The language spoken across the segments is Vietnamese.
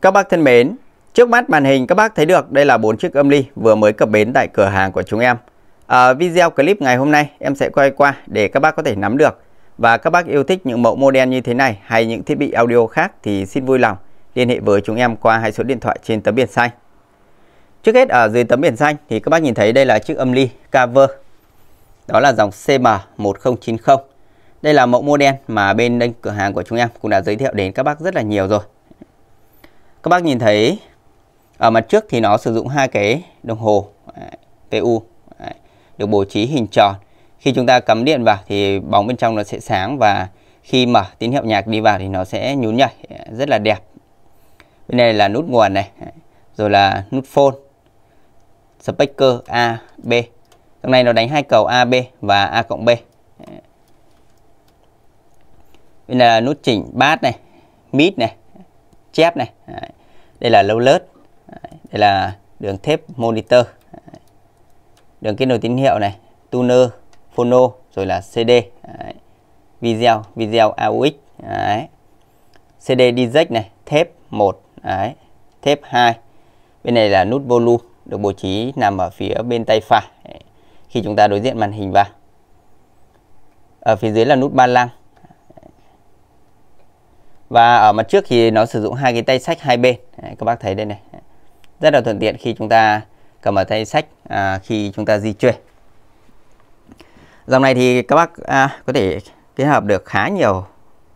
Các bác thân mến, trước mắt màn hình các bác thấy được đây là bốn chiếc âm ly vừa mới cập bến tại cửa hàng của chúng em. Ở à, video clip ngày hôm nay em sẽ quay qua để các bác có thể nắm được. Và các bác yêu thích những mẫu model như thế này hay những thiết bị audio khác thì xin vui lòng liên hệ với chúng em qua hai số điện thoại trên tấm biển xanh. Trước hết ở dưới tấm biển xanh thì các bác nhìn thấy đây là chiếc âm ly cover. Đó là dòng CM1090. Đây là mẫu model mà bên đây cửa hàng của chúng em cũng đã giới thiệu đến các bác rất là nhiều rồi các bác nhìn thấy ở mặt trước thì nó sử dụng hai cái đồng hồ đấy, à, à, được bố trí hình tròn khi chúng ta cắm điện vào thì bóng bên trong nó sẽ sáng và khi mở tín hiệu nhạc đi vào thì nó sẽ nhún nhảy à, rất là đẹp bên này là nút nguồn này rồi là nút phone speaker A B trong này nó đánh hai cầu A B và A cộng B bên này là nút chỉnh bass này mid này chép này Đấy. đây là lâu lớt đây là đường thép monitor Đấy. đường kết nối tín hiệu này tuner phono rồi là CD Đấy. video video AUX Đấy. CD direct này thép một thép 2 bên này là nút volume được bố trí nằm ở phía bên tay phải Đấy. khi chúng ta đối diện màn hình vào ở phía dưới là nút ba lăng và ở mặt trước thì nó sử dụng hai cái tay sách hai bên Đấy, các bác thấy đây này rất là thuận tiện khi chúng ta cầm ở tay sách à, khi chúng ta di chuyển dòng này thì các bác à, có thể kết hợp được khá nhiều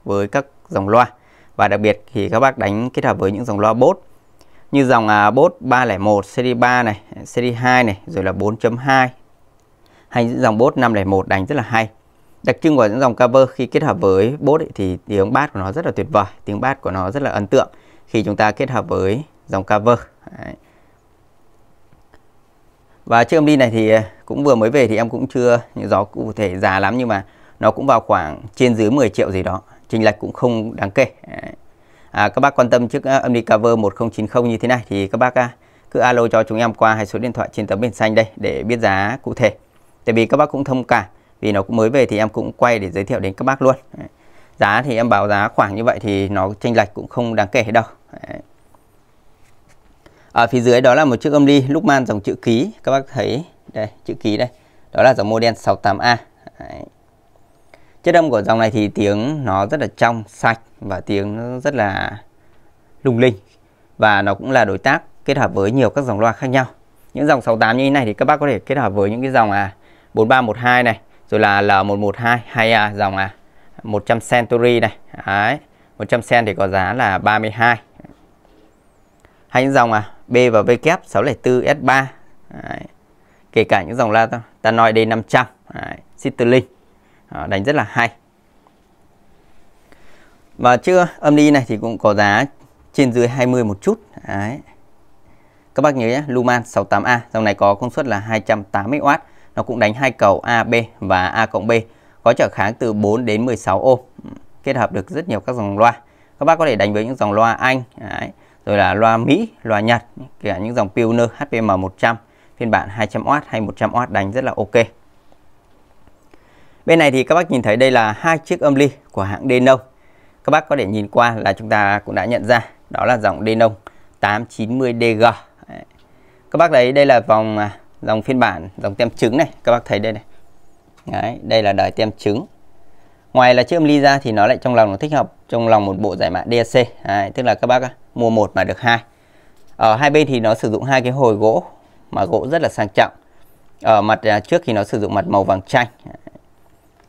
với các dòng loa và đặc biệt thì các bác đánh kết hợp với những dòng loa bốt như dòng à, bốt 301 cd 3 này cd 2 này rồi là 4.2 hay những dòng bốt 501 đánh rất là hay đặc trưng của những dòng cover khi kết hợp với bốt thì tiếng bass của nó rất là tuyệt vời tiếng bass của nó rất là ấn tượng khi chúng ta kết hợp với dòng cover Đấy. và chiếc âm đi này thì à, cũng vừa mới về thì em cũng chưa những gió cụ thể già lắm nhưng mà nó cũng vào khoảng trên dưới 10 triệu gì đó chênh lệch cũng không đáng kể à, các bác quan tâm chiếc à, âm đi cover 1090 như thế này thì các bác à, cứ alo cho chúng em qua hai số điện thoại trên tấm biển xanh đây để biết giá cụ thể tại vì các bác cũng thông cảm vì nó cũng mới về thì em cũng quay để giới thiệu đến các bác luôn giá thì em báo giá khoảng như vậy thì nó chênh lệch cũng không đáng kể đâu ở phía dưới đó là một chiếc âm ly lúc man dòng chữ ký các bác thấy đây chữ ký đây đó là dòng model 68A Đấy. chất âm của dòng này thì tiếng nó rất là trong sạch và tiếng nó rất là lung linh và nó cũng là đối tác kết hợp với nhiều các dòng loa khác nhau những dòng 68 như thế này thì các bác có thể kết hợp với những cái dòng à 4312 này rồi là L112 hay à, dòng à 100 Century này Đấy. 100 cent thì có giá là 32 hay những dòng à B và V kép 604 S3 Đấy. kể cả những dòng la ta nói D500 Đấy. đánh rất là hay và chưa âm đi này thì cũng có giá trên dưới 20 một chút Đấy. các bác nhớ nhé Luman 68A dòng này có công suất là 280W nó cũng đánh hai cầu AB và A cộng B có trở kháng từ 4 đến 16 ô kết hợp được rất nhiều các dòng loa các bác có thể đánh với những dòng loa Anh đấy, rồi là loa Mỹ loa Nhật kể cả những dòng Pioneer HPM 100 phiên bản 200W hay 100W đánh rất là ok bên này thì các bác nhìn thấy đây là hai chiếc âm ly của hãng Denon các bác có thể nhìn qua là chúng ta cũng đã nhận ra đó là dòng Denon 890DG các bác thấy đây là vòng à, dòng phiên bản dòng tem trứng này các bác thấy đây này Đấy, đây là đời tem trứng ngoài là chữ âm ly ra thì nó lại trong lòng nó thích hợp trong lòng một bộ giải mã DSC Đấy, tức là các bác mua một mà được hai ở hai bên thì nó sử dụng hai cái hồi gỗ mà gỗ rất là sang trọng ở mặt à, trước thì nó sử dụng mặt màu vàng chanh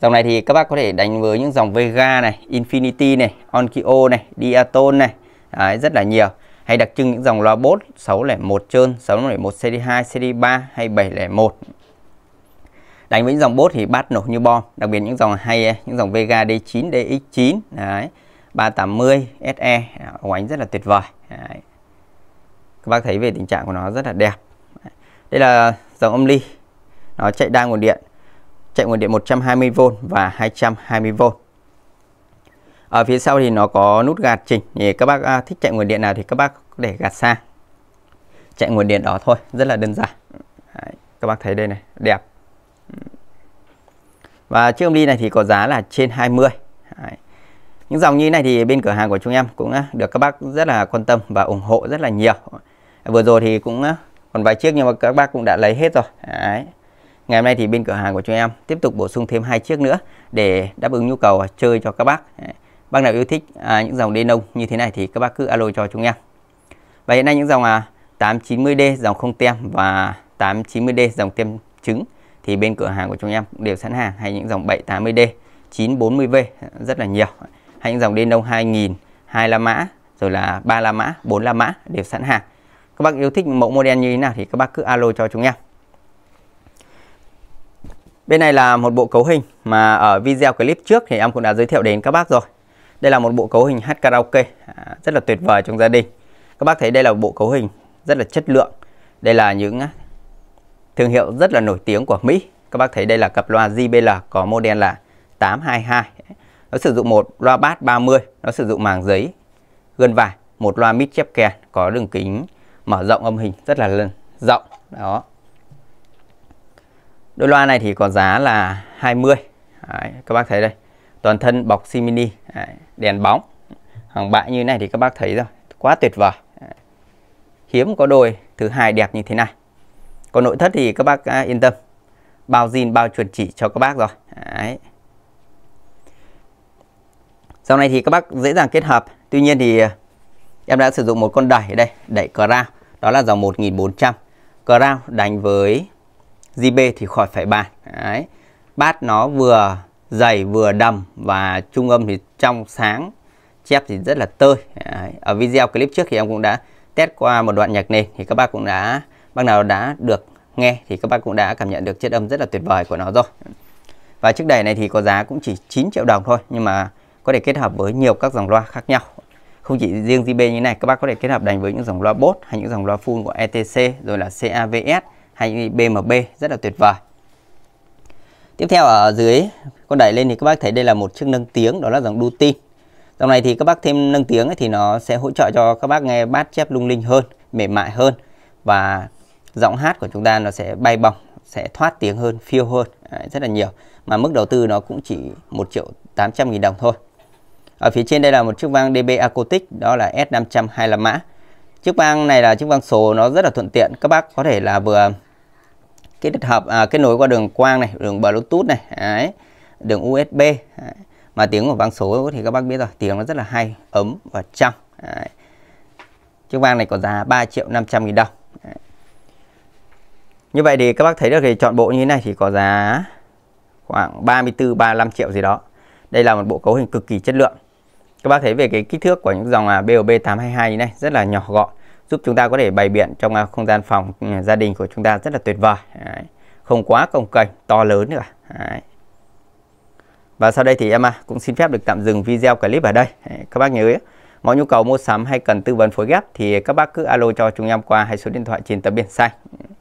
dòng này thì các bác có thể đánh với những dòng Vega này Infinity này Onkyo này diatone này Đấy, rất là nhiều hay đặc trưng những dòng loa bốt 601 trơn, 601 cd 2, cd 3 hay 701. Đánh với những dòng bốt thì bát nổ như bom, đặc biệt những dòng hay những dòng Vega D9, DX9 đấy, 380 SE ánh rất là tuyệt vời. Đấy. Các bác thấy về tình trạng của nó rất là đẹp. Đây là dòng âm ly. Nó chạy đa nguồn điện. Chạy nguồn điện 120V và 220V ở phía sau thì nó có nút gạt chỉnh thì các bác à, thích chạy nguồn điện nào thì các bác để gạt xa chạy nguồn điện đó thôi rất là đơn giản Đấy, các bác thấy đây này đẹp và chiếc âm ly này thì có giá là trên 20 Đấy. những dòng như này thì bên cửa hàng của chúng em cũng à, được các bác rất là quan tâm và ủng hộ rất là nhiều vừa rồi thì cũng à, còn vài chiếc nhưng mà các bác cũng đã lấy hết rồi Đấy. ngày hôm nay thì bên cửa hàng của chúng em tiếp tục bổ sung thêm hai chiếc nữa để đáp ứng nhu cầu chơi cho các bác Đấy bác nào yêu thích à, những dòng denon như thế này thì các bác cứ alo cho chúng em và hiện nay những dòng à, 890D dòng không tem và 890D dòng tem trứng thì bên cửa hàng của chúng em đều sẵn hàng hay những dòng 780D 940V rất là nhiều hay những dòng denon 2000 hai la mã rồi là ba la mã bốn la mã đều sẵn hàng các bác yêu thích mẫu model như thế nào thì các bác cứ alo cho chúng em Bên này là một bộ cấu hình mà ở video clip trước thì em cũng đã giới thiệu đến các bác rồi. Đây là một bộ cấu hình hát karaoke à, rất là tuyệt vời trong gia đình. Các bác thấy đây là bộ cấu hình rất là chất lượng. Đây là những à, thương hiệu rất là nổi tiếng của Mỹ. Các bác thấy đây là cặp loa JBL có model là 822. Nó sử dụng một loa bass 30, nó sử dụng màng giấy gân vải, một loa mid chép kèn có đường kính mở rộng âm hình rất là rộng. Đó. Đôi loa này thì có giá là 20. Đấy, các bác thấy đây toàn thân bọc simini Đấy đèn bóng hàng bãi như này thì các bác thấy rồi quá tuyệt vời hiếm có đôi thứ hai đẹp như thế này còn nội thất thì các bác à, yên tâm bao zin bao chuẩn chỉ cho các bác rồi Đấy. sau này thì các bác dễ dàng kết hợp tuy nhiên thì à, em đã sử dụng một con đẩy đây đẩy crown đó là dòng 1400 crown đánh với JB thì khỏi phải bàn Đấy. bát nó vừa dày vừa đầm và trung âm thì trong sáng chép thì rất là tơi ở video clip trước thì em cũng đã test qua một đoạn nhạc nền thì các bác cũng đã bác nào đã được nghe thì các bác cũng đã cảm nhận được chất âm rất là tuyệt vời của nó rồi và chiếc đẩy này thì có giá cũng chỉ 9 triệu đồng thôi nhưng mà có thể kết hợp với nhiều các dòng loa khác nhau không chỉ riêng JB như này các bác có thể kết hợp đành với những dòng loa bốt hay những dòng loa full của ETC rồi là CAVS hay BMB rất là tuyệt vời tiếp theo ở dưới con đẩy lên thì các bác thấy đây là một chiếc nâng tiếng đó là dòng đu tin dòng này thì các bác thêm nâng tiếng ấy, thì nó sẽ hỗ trợ cho các bác nghe bát chép lung linh hơn mềm mại hơn và giọng hát của chúng ta nó sẽ bay bổng sẽ thoát tiếng hơn phiêu hơn Đấy, rất là nhiều mà mức đầu tư nó cũng chỉ 1 triệu 800 nghìn đồng thôi ở phía trên đây là một chiếc vang DB Acoustic đó là S500 là mã chiếc vang này là chiếc vang số nó rất là thuận tiện các bác có thể là vừa kết hợp à, kết nối qua đường quang này đường bluetooth này Đấy đường USB Đấy. mà tiếng của vang số thì các bác biết rồi tiếng nó rất là hay ấm và trong Đấy. chiếc vang này có giá 3 triệu 500 nghìn đồng Đấy. như vậy thì các bác thấy được thì chọn bộ như thế này thì có giá khoảng 34 35 triệu gì đó đây là một bộ cấu hình cực kỳ chất lượng các bác thấy về cái kích thước của những dòng BOB à, 822 như này rất là nhỏ gọn giúp chúng ta có thể bày biện trong à, không gian phòng ừ, gia đình của chúng ta rất là tuyệt vời không quá cồng kềnh to lớn nữa và sau đây thì em à, cũng xin phép được tạm dừng video clip ở đây. Các bác nhớ, mọi nhu cầu mua sắm hay cần tư vấn phối ghép thì các bác cứ alo cho chúng em qua hai số điện thoại trên tấm biển xanh.